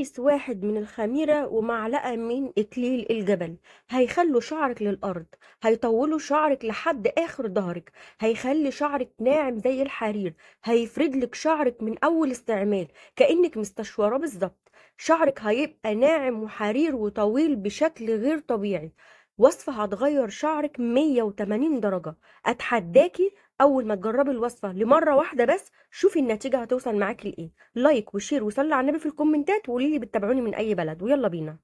كيس واحد من الخميرة ومعلقة من إكليل الجبل هيخلوا شعرك للأرض هيطولوا شعرك لحد آخر ظهرك هيخلي شعرك ناعم زي الحرير هيفرد لك شعرك من أول استعمال كأنك مستشورة بالظبط شعرك هيبقى ناعم وحرير وطويل بشكل غير طبيعي وصفة هتغير شعرك 180 درجة أتحداكي اول ما تجربي الوصفه لمره واحده بس شوفي النتيجه هتوصل معاكي لايه لايك وشير وصلي على النبي في الكومنتات وقولي لي بتتابعوني من اي بلد ويلا بينا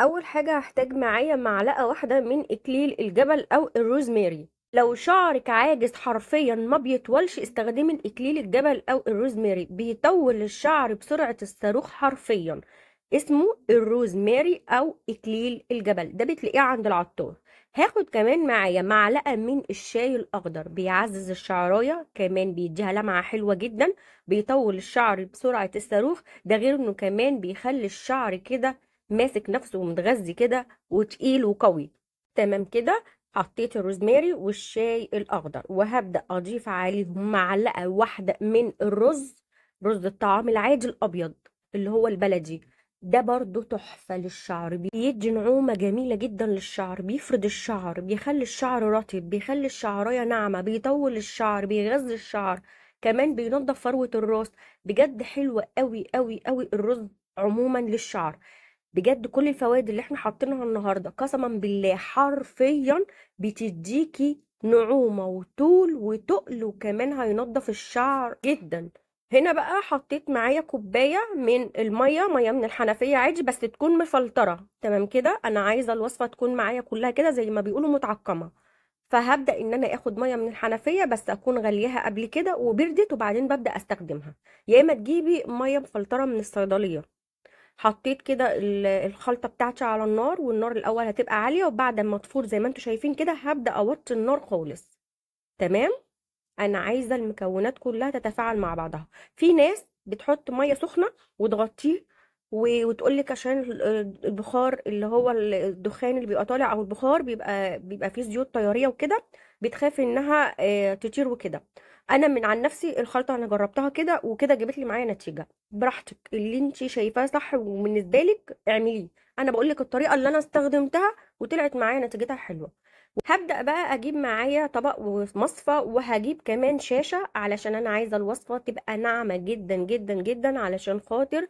اول حاجه هحتاج معايا معلقه واحده من اكليل الجبل او الروزماري لو شعرك عاجز حرفيا ما بيطولش استخدمي الاكليل الجبل او الروزماري بيطول الشعر بسرعه الصاروخ حرفيا اسمه الروزماري او اكليل الجبل ده بتلاقيه عند العطار هاخد كمان معايا معلقه من الشاي الاخضر بيعزز الشعرايه كمان بيديها لمعه حلوه جدا بيطول الشعر بسرعه الصاروخ ده غير انه كمان بيخلي الشعر كده ماسك نفسه ومتغذي كده وتقيل وقوي تمام كده حطيت الروزماري والشاي الاخضر وهبدا اضيف عليهم معلقه واحده من الرز رز الطعام العادي الابيض اللي هو البلدي ده برضو تحفة للشعر بيدي نعومة جميلة جدا للشعر بيفرد الشعر بيخلي الشعر رطب بيخلي الشعرية ناعمة بيطول الشعر بيغذي الشعر كمان بينضف فروة الراس بجد حلوة قوي قوي قوي الرز عموما للشعر بجد كل الفوائد اللي احنا حاطينها النهاردة قسما بالله حرفيا بتديكي نعومة وطول وتقل وكمان هينضف الشعر جدا هنا بقى حطيت معايا كوبايه من الميه ميه من الحنفيه عادي بس تكون مفلتره تمام كده انا عايزه الوصفه تكون معايا كلها كده زي ما بيقولوا متعقمه فهبدا ان انا اخد ميه من الحنفيه بس اكون غليها قبل كده وبردت وبعدين ببدا استخدمها يا اما تجيبي ميه مفلتره من الصيدليه حطيت كده الخلطه بتاعتي على النار والنار الاول هتبقى عاليه وبعد ما تفور زي ما انتم شايفين كده هبدا اوطي النار خالص تمام انا عايزه المكونات كلها تتفاعل مع بعضها في ناس بتحط ميه سخنه وتغطيه وتقول لك عشان البخار اللي هو الدخان اللي بيبقى طالع او البخار بيبقى بيبقى فيه زيوت طياريه وكده بتخاف انها آه، تطير وكده انا من عن نفسي الخلطه انا جربتها كده وكده جابت لي معايا نتيجه براحتك اللي انت شايفاه صح وبالنسبه لك اعمليه انا بقول لك الطريقه اللي انا استخدمتها وطلعت معايا نتيجتها حلوه هبدأ بقى أجيب معايا طبق ومصفه وهجيب كمان شاشة علشان أنا عايزة الوصفة تبقى ناعمة جدا جدا جدا علشان خاطر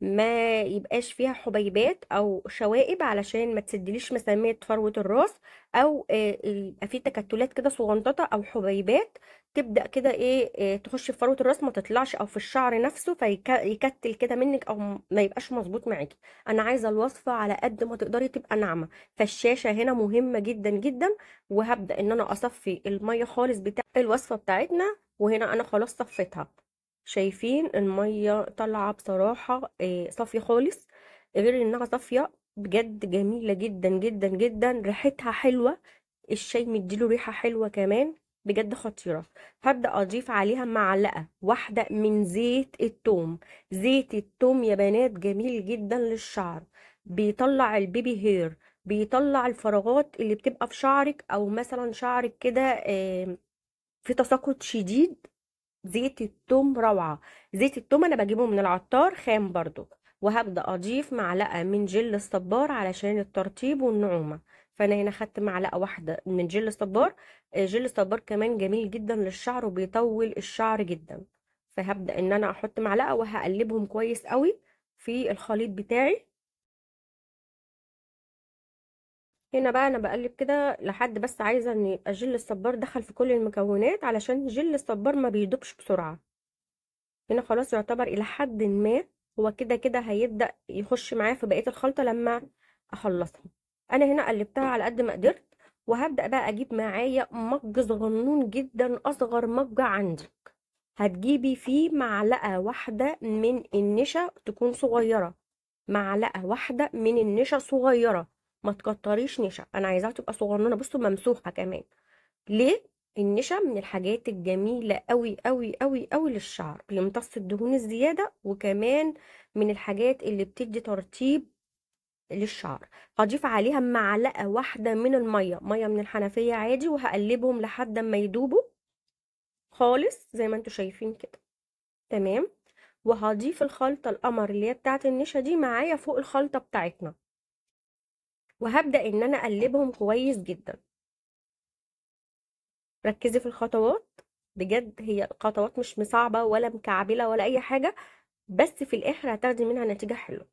ما يبقاش فيها حبيبات او شوائب علشان ما تسدليش مسامات فروه الراس او آه، يبقى فيه تكتلات كده صغنططه او حبيبات تبدا كده ايه آه، تخش في فروه الراس ما تطلعش او في الشعر نفسه فيكتل كده منك او ما يبقاش مظبوط معاكي انا عايزه الوصفه على قد ما تقدري تبقى ناعمه فالشاشه هنا مهمه جدا جدا وهبدا ان انا اصفي الميه خالص بتاع الوصفه بتاعتنا وهنا انا خلاص صفيتها شايفين المية طالعة بصراحة آه، صافية خالص غير انها صافية بجد جميلة جدا جدا جدا ريحتها حلوة الشاي مديله ريحة حلوة كمان بجد خطيرة هبدأ أضيف عليها معلقة واحدة من زيت التوم زيت التوم يا بنات جميل جدا للشعر بيطلع البيبي هير بيطلع الفراغات اللي بتبقى في شعرك أو مثلا شعرك كده في تساقط شديد زيت التوم روعة زيت التوم أنا بجيبه من العطار خام برضو وهبدأ أضيف معلقة من جل الصبار علشان الترطيب والنعومة فأنا هنا خدت معلقة واحدة من جل الصبار آه، جل الصبار كمان جميل جدا للشعر وبيطول الشعر جدا فهبدأ إن أنا أحط معلقة وهقلبهم كويس قوي في الخليط بتاعي هنا بقى انا بقلب كده لحد بس عايزه ان يبقى جل الصبار دخل في كل المكونات علشان جل الصبار ما بيدوبش بسرعه هنا خلاص يعتبر الى حد ما هو كده كده هيبدا يخش معايا في بقيه الخلطه لما اخلصها انا هنا قلبتها على قد ما قدرت وهبدا بقى اجيب معايا مج صغنون جدا اصغر مج عندك هتجيبي فيه معلقه واحده من النشا تكون صغيره معلقه واحده من النشا صغيره ما تكتريش نشا انا عايزاها تبقى صغننه بصوا ممسوحه كمان ليه النشا من الحاجات الجميله قوي قوي قوي قوي للشعر بيمتص الدهون الزياده وكمان من الحاجات اللي بتدي ترطيب للشعر هضيف عليها معلقه واحده من الميه ميه من الحنفيه عادي وهقلبهم لحد ما يدوبوا خالص زي ما انتم شايفين كده تمام وهضيف الخلطه القمر اللي هي بتاعه النشا دي معايا فوق الخلطه بتاعتنا وهبدأ ان انا اقلبهم كويس جدا ركزي في الخطوات بجد هي خطوات مش مصعبة ولا مكعبلة ولا اي حاجة بس في الاخر هتاخدي منها نتيجة حلوة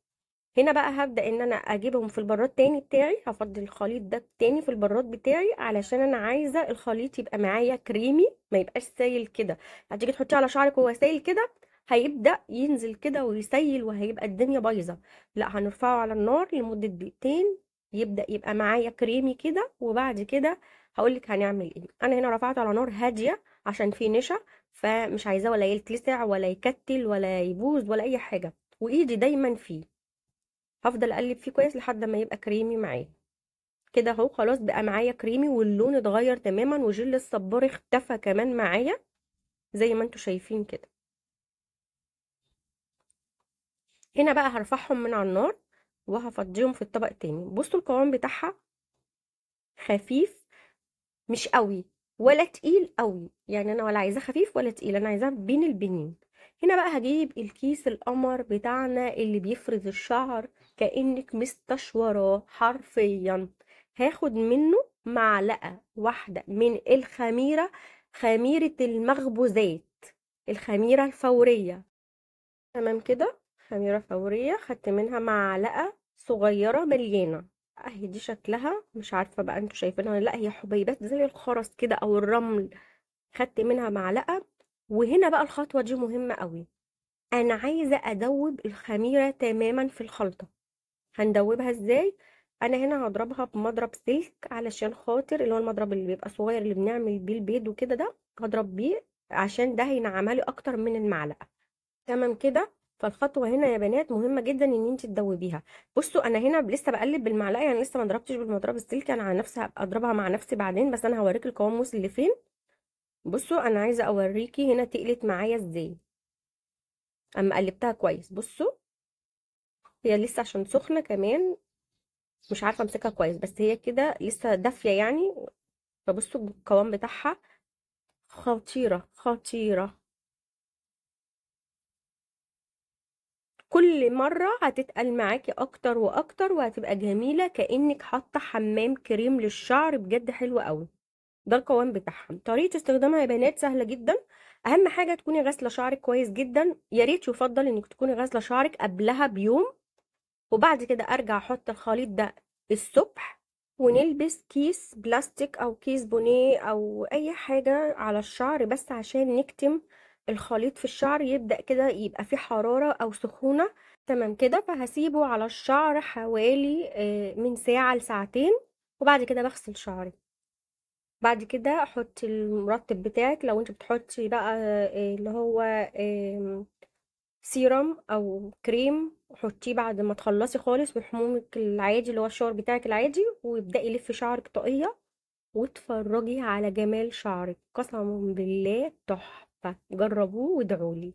هنا بقى هبدأ ان انا اجيبهم في البراد تاني بتاعي هفضي الخليط ده تاني في البراد بتاعي علشان انا عايزة الخليط يبقى معايا كريمي ما يبقاش سايل كده هتيجي تحطيه على شعرك وهو سايل كده هيبدأ ينزل كده ويسيل وهيبقى الدنيا بايظة لا هنرفعه على النار لمدة دقيقتين يبدأ يبقى معايا كريمي كده وبعد كده هقولك هنعمل ايه انا هنا رفعته على نار هادية عشان فيه نشا فمش عايزاه ولا يلتسع ولا يكتل ولا يبوظ ولا اي حاجة وايدي دايما فيه هفضل اقلب فيه كويس لحد ما يبقى كريمي معايا كده اهو خلاص بقى معايا كريمي واللون اتغير تماما وجل الصبار اختفى كمان معايا زي ما انتوا شايفين كده هنا بقى هرفعهم من على النار وهفضيهم في الطبق التاني بصوا القوام بتاعها خفيف مش قوي ولا تقيل قوي يعني انا ولا عايزاه خفيف ولا تقيل انا عايزاه بين البنين هنا بقى هجيب الكيس القمر بتاعنا اللي بيفرز الشعر كانك مستشوراه حرفيا هاخد منه معلقه واحده من الخميره خميره المخبوزات الخميره الفوريه تمام كده خميرة فورية خدت منها معلقة صغيرة مليانة اهي دي شكلها مش عارفة بقى انتوا شايفينها ولا لا هي حبيبات زي الخرز كده او الرمل خدت منها معلقة وهنا بقى الخطوة دي مهمة قوي انا عايزة ادوب الخميرة تماما في الخلطة هندوبها ازاي انا هنا هضربها بمضرب سلك علشان خاطر اللي هو المضرب اللي بيبقى صغير اللي بنعمل بيه البيض وكده ده هضرب بيه عشان ده هينعمله اكتر من المعلقة تمام كده فالخطوه هنا يا بنات مهمه جدا ان انت تدوبيها بصوا انا هنا لسه بقلب بالمعلقه يعني لسه ما ضربتش بالمضرب السلكي انا على نفسي اضربها مع نفسي بعدين بس انا هوريك القوام وصل لفين بصوا انا عايزه اوريكي هنا تقلت معايا ازاي اما قلبتها كويس بصوا هي لسه عشان سخنه كمان مش عارفه امسكها كويس بس هي كده لسه دافيه يعني فبصوا القوام بتاعها خطيره خطيره كل مرة هتتقل معاكي اكتر واكتر وهتبقى جميلة كأنك حاطة حمام كريم للشعر بجد حلو قوي ده القوام بتاعها طريقة استخدامها يا بنات سهلة جدا اهم حاجة تكوني غاسلة شعرك كويس جدا يا ريت يفضل انك تكوني غاسلة شعرك قبلها بيوم وبعد كده ارجع احط الخليط ده الصبح ونلبس كيس بلاستيك او كيس بونيه او اي حاجة على الشعر بس عشان نكتم الخليط في الشعر يبدأ كده يبقى فيه حرارة أو سخونة تمام كده فهسيبه على الشعر حوالي آه، من ساعة لساعتين وبعد كده بغسل شعري بعد كده احط المرطب بتاعك لو انت بتحطي بقى آه، اللي هو سيرم او كريم حطيه بعد ما تخلصي خالص وحمومك العادي اللي هو الشعر بتاعك العادي وابدأي لفي شعرك طاقية واتفرجي على جمال شعرك قسما بالله تحفة فجربوه وادعوا لي